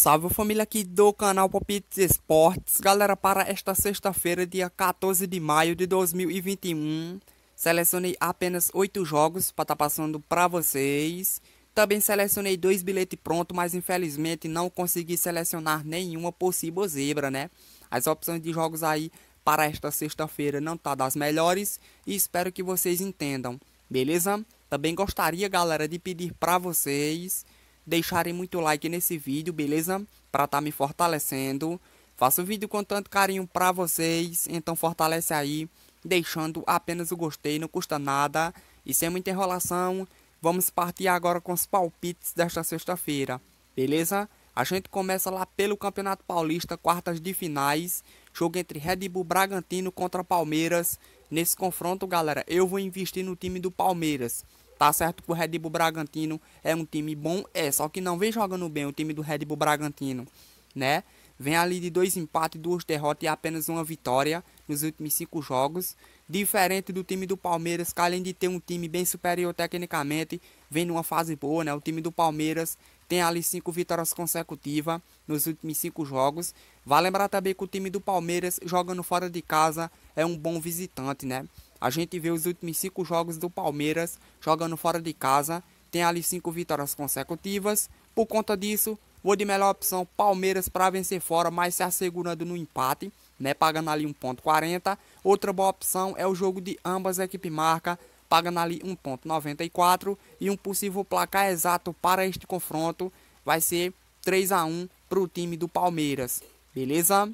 Salve família aqui do canal Popits Esportes. Galera, para esta sexta-feira, dia 14 de maio de 2021, selecionei apenas 8 jogos para estar tá passando para vocês. Também selecionei dois bilhetes pronto, mas infelizmente não consegui selecionar nenhuma possível zebra, né? As opções de jogos aí para esta sexta-feira não tá das melhores e espero que vocês entendam, beleza? Também gostaria, galera, de pedir para vocês deixarem muito like nesse vídeo, beleza? Pra tá me fortalecendo. Faço o vídeo com tanto carinho pra vocês, então fortalece aí, deixando apenas o gostei, não custa nada. E sem muita enrolação, vamos partir agora com os palpites desta sexta-feira, beleza? A gente começa lá pelo Campeonato Paulista, quartas de finais, jogo entre Red Bull Bragantino contra Palmeiras. Nesse confronto, galera, eu vou investir no time do Palmeiras. Tá certo que o Red Bull Bragantino é um time bom, é, só que não vem jogando bem o time do Red Bull Bragantino, né? Vem ali de dois empates, duas derrotas e apenas uma vitória nos últimos cinco jogos. Diferente do time do Palmeiras, que além de ter um time bem superior tecnicamente, vem numa fase boa, né? O time do Palmeiras tem ali cinco vitórias consecutivas nos últimos cinco jogos. Vale lembrar também que o time do Palmeiras, jogando fora de casa, é um bom visitante, né? A gente vê os últimos cinco jogos do Palmeiras jogando fora de casa, tem ali cinco vitórias consecutivas. Por conta disso, vou de melhor opção Palmeiras para vencer fora, mas se assegurando no empate, né, pagando ali 1.40. Outra boa opção é o jogo de ambas equipes marca, pagando ali 1.94 e um possível placar exato para este confronto vai ser 3 a 1 para o time do Palmeiras. Beleza?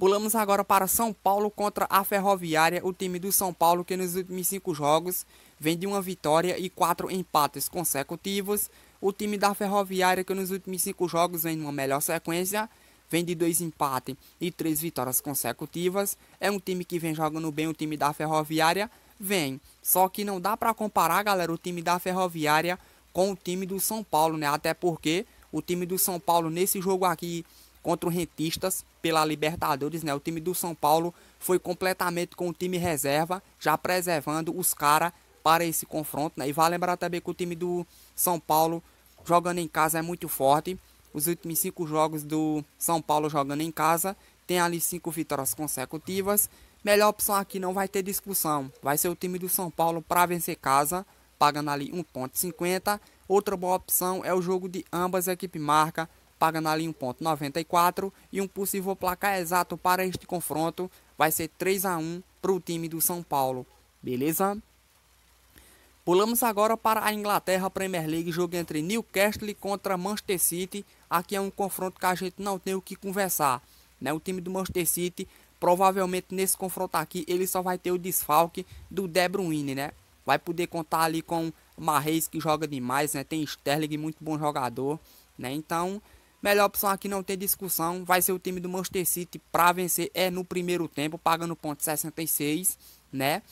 Pulamos agora para São Paulo contra a Ferroviária, o time do São Paulo que nos últimos cinco jogos vem de uma vitória e quatro empates consecutivos. O time da Ferroviária que nos últimos cinco jogos vem numa melhor sequência, vem de dois empates e três vitórias consecutivas. É um time que vem jogando bem, o time da Ferroviária vem. Só que não dá para comparar, galera, o time da Ferroviária com o time do São Paulo, né? Até porque o time do São Paulo nesse jogo aqui contra o Rentistas pela Libertadores, né? O time do São Paulo foi completamente com o time reserva, já preservando os caras para esse confronto, né? E vale lembrar também que o time do São Paulo jogando em casa é muito forte. Os últimos cinco jogos do São Paulo jogando em casa tem ali cinco vitórias consecutivas. Melhor opção aqui não vai ter discussão. Vai ser o time do São Paulo para vencer casa, pagando ali 1.50. Outra boa opção é o jogo de ambas equipes marca paga na linha 1.94 e um possível placar exato para este confronto vai ser 3 a 1 para o time do São Paulo. Beleza? Pulamos agora para a Inglaterra Premier League, jogo entre Newcastle contra Manchester City. Aqui é um confronto que a gente não tem o que conversar. Né? O time do Manchester City, provavelmente nesse confronto aqui, ele só vai ter o desfalque do De Bruyne, né? Vai poder contar ali com Marreis, que joga demais, né? Tem Sterling, muito bom jogador, né? Então, Melhor opção aqui não ter discussão, vai ser o time do Manchester City para vencer é no primeiro tempo, pagando ponto 66, né?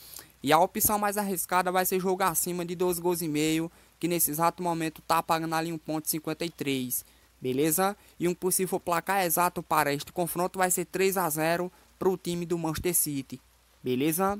E a opção mais arriscada vai ser jogar acima de 12 gols e meio, que nesse exato momento tá pagando ali 1.53, beleza? E um possível placar exato para este confronto vai ser 3 a 0 para o time do Manchester City, beleza?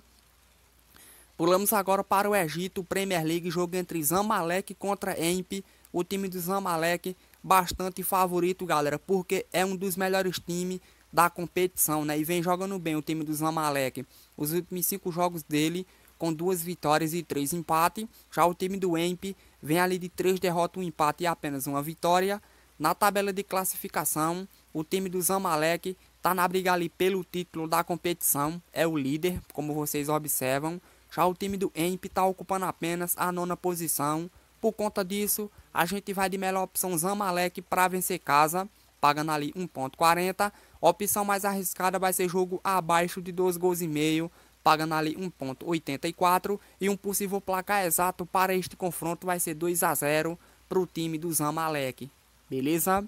Pulamos agora para o Egito, Premier League, jogo entre Zamalek contra Emp. O time do Zamalek bastante favorito, galera, porque é um dos melhores times da competição, né? E vem jogando bem o time do Zamalek. Os últimos cinco jogos dele, com duas vitórias e três empates. Já o time do Emp vem ali de três derrotas, um empate e apenas uma vitória. Na tabela de classificação, o time do Zamalek tá na briga ali pelo título da competição, é o líder, como vocês observam. Já o time do Emp está ocupando apenas a nona posição, por conta disso, a gente vai de melhor opção Zamalek para vencer casa, pagando ali 1.40. Opção mais arriscada vai ser jogo abaixo de 2 gols e meio, pagando ali 1.84 e um possível placar exato para este confronto vai ser 2 a 0 para o time do Zamalek. Beleza?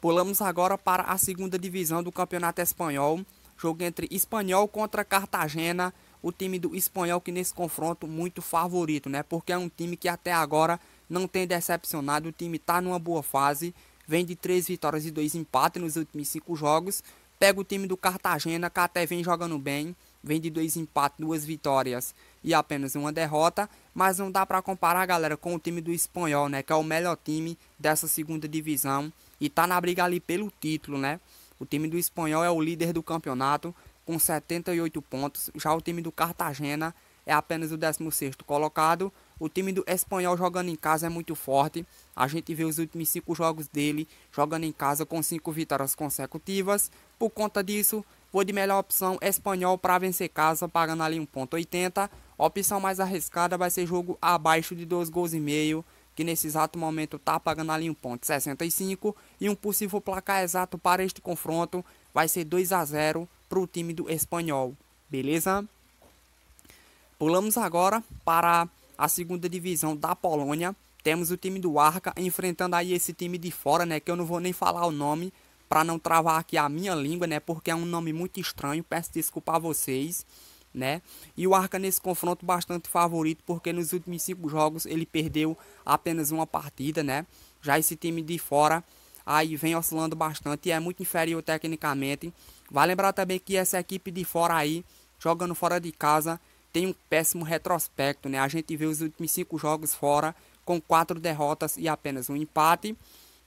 Pulamos agora para a segunda divisão do Campeonato Espanhol, jogo entre Espanhol contra Cartagena o time do espanhol que nesse confronto muito favorito, né? Porque é um time que até agora não tem decepcionado, o time está numa boa fase, vem de três vitórias e dois empates nos últimos cinco jogos. Pega o time do Cartagena, que até vem jogando bem, vem de dois empates, duas vitórias e apenas uma derrota, mas não dá para comparar, galera, com o time do Espanhol, né, que é o melhor time dessa segunda divisão e tá na briga ali pelo título, né? O time do Espanhol é o líder do campeonato com 78 pontos. Já o time do Cartagena é apenas o 16º colocado. O time do Espanhol jogando em casa é muito forte. A gente vê os últimos cinco jogos dele jogando em casa com cinco vitórias consecutivas. Por conta disso, vou de melhor opção Espanhol para vencer casa, pagando ali 1.80. A opção mais arriscada vai ser jogo abaixo de 2 gols e meio, que nesse exato momento está pagando ali 1.65. E um possível placar exato para este confronto vai ser 2 a 0 para o time do espanhol, beleza? Pulamos agora para a segunda divisão da Polônia. Temos o time do Arca enfrentando aí esse time de fora, né? Que eu não vou nem falar o nome para não travar aqui a minha língua, né? Porque é um nome muito estranho. Peço desculpa a vocês, né? E o Arca nesse confronto bastante favorito, porque nos últimos cinco jogos ele perdeu apenas uma partida, né? Já esse time de fora aí vem oscilando bastante e é muito inferior tecnicamente Vale lembrar também que essa equipe de fora aí, jogando fora de casa, tem um péssimo retrospecto, né? A gente vê os últimos cinco jogos fora, com quatro derrotas e apenas um empate.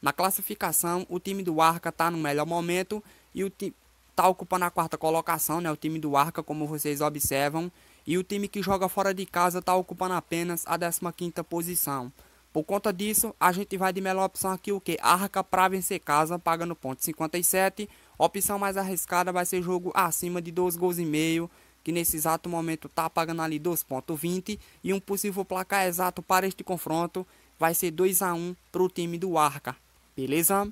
Na classificação, o time do Arca está no melhor momento e o time está ocupando a quarta colocação, né? O time do Arca, como vocês observam, e o time que joga fora de casa está ocupando apenas a 15ª posição. Por conta disso, a gente vai de melhor opção aqui o que? Arca para vencer casa, pagando ponto 57 opção mais arriscada vai ser jogo acima de 2 gols e meio, que nesse exato momento está pagando ali 2.20 e um possível placar exato para este confronto vai ser 2 a 1 para o time do Arca. Beleza?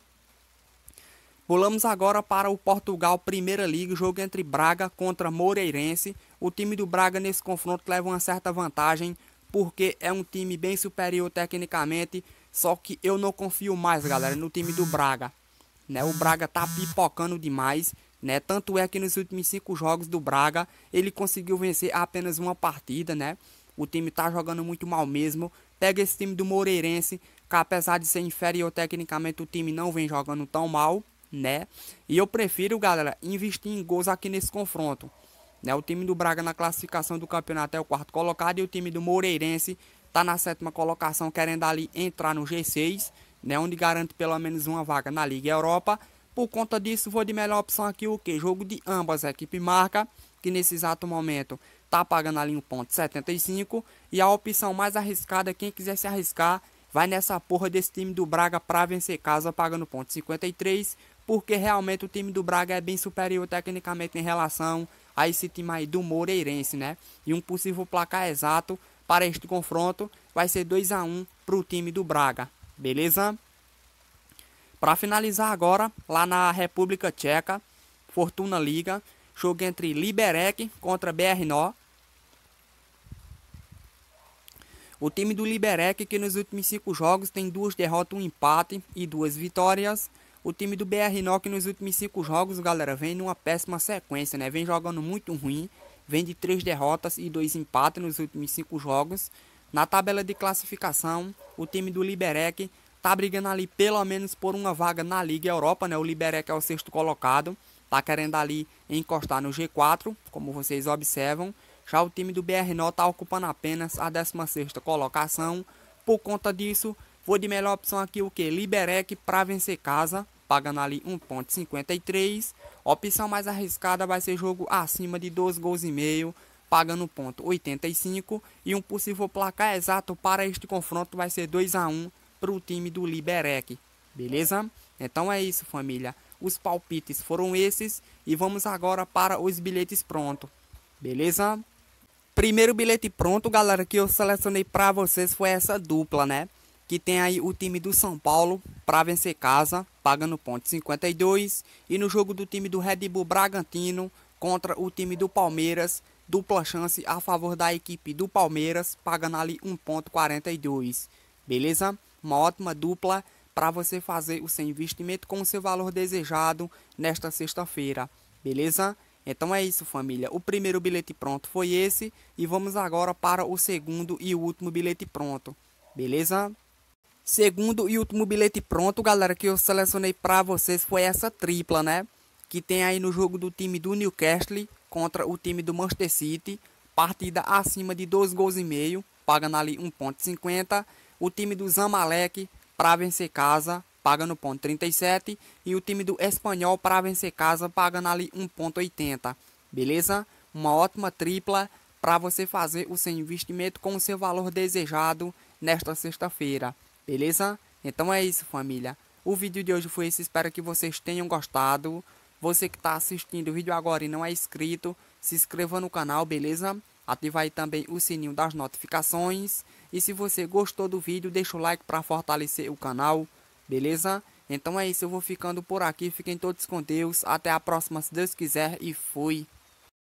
Pulamos agora para o Portugal Primeira Liga, jogo entre Braga contra Moreirense. O time do Braga nesse confronto leva uma certa vantagem, porque é um time bem superior tecnicamente, só que eu não confio mais, galera, no time do Braga. Né? O Braga tá pipocando demais. Né? Tanto é que nos últimos cinco jogos do Braga ele conseguiu vencer apenas uma partida. Né? O time tá jogando muito mal mesmo. Pega esse time do Moreirense, que apesar de ser inferior tecnicamente, o time não vem jogando tão mal. Né? E eu prefiro, galera, investir em gols aqui nesse confronto. Né? O time do Braga na classificação do campeonato é o quarto colocado e o time do Moreirense tá na sétima colocação, querendo ali entrar no G6 né, onde garante pelo menos uma vaga na Liga Europa. Por conta disso, vou de melhor opção aqui o que? Jogo de ambas, a equipe marca, que nesse exato momento tá pagando ali 1.75 e a opção mais arriscada, quem quiser se arriscar, vai nessa porra desse time do Braga para vencer casa pagando 53 porque realmente o time do Braga é bem superior tecnicamente em relação a esse time aí do Moreirense, né? E um possível placar exato para este confronto vai ser 2 a 1 para o time do Braga beleza? Para finalizar agora, lá na República Tcheca, Fortuna Liga, jogo entre Liberec contra BRNO. O time do Liberec, que nos últimos cinco jogos tem duas derrotas, um empate e duas vitórias. O time do BRNO, que nos últimos cinco jogos, galera, vem numa péssima sequência, né? Vem jogando muito ruim, vem de três derrotas e dois empates nos últimos cinco jogos. Na tabela de classificação, o time do Liberec está brigando ali pelo menos por uma vaga na Liga Europa, né? O Liberec é o sexto colocado, está querendo ali encostar no G4, como vocês observam. Já o time do BRN está ocupando apenas a 16ª colocação. Por conta disso, vou de melhor opção aqui o que? Liberec para vencer casa, pagando ali 1.53. Opção mais arriscada vai ser jogo acima de 12 gols e meio paga no ponto 85 e um possível placar exato para este confronto vai ser 2 a 1 para o time do Liberec, beleza? Então é isso, família. Os palpites foram esses e vamos agora para os bilhetes pronto, beleza? Primeiro bilhete pronto, galera, que eu selecionei para vocês foi essa dupla, né? Que tem aí o time do São Paulo para vencer casa, pagando ponto 52 e no jogo do time do Red Bull Bragantino contra o time do Palmeiras Dupla chance a favor da equipe do Palmeiras, pagando ali 1,42. Beleza? Uma ótima dupla para você fazer o seu investimento com o seu valor desejado nesta sexta-feira. Beleza? Então é isso, família. O primeiro bilhete pronto foi esse e vamos agora para o segundo e último bilhete pronto. Beleza? Segundo e último bilhete pronto, galera, que eu selecionei para vocês foi essa tripla, né? que tem aí no jogo do time do Newcastle contra o time do Manchester City, partida acima de 2 gols e meio, pagando ali 1.50. O time do Zamalek para vencer casa, pagando 1.37 e o time do Espanhol para vencer casa, pagando ali 1.80. Beleza? Uma ótima tripla para você fazer o seu investimento com o seu valor desejado nesta sexta-feira. Beleza? Então é isso, família. O vídeo de hoje foi esse, espero que vocês tenham gostado. Você que está assistindo o vídeo agora e não é inscrito, se inscreva no canal, beleza? Ative aí também o sininho das notificações. E se você gostou do vídeo, deixa o like para fortalecer o canal, beleza? Então é isso, eu vou ficando por aqui. Fiquem todos com Deus. Até a próxima, se Deus quiser. E fui!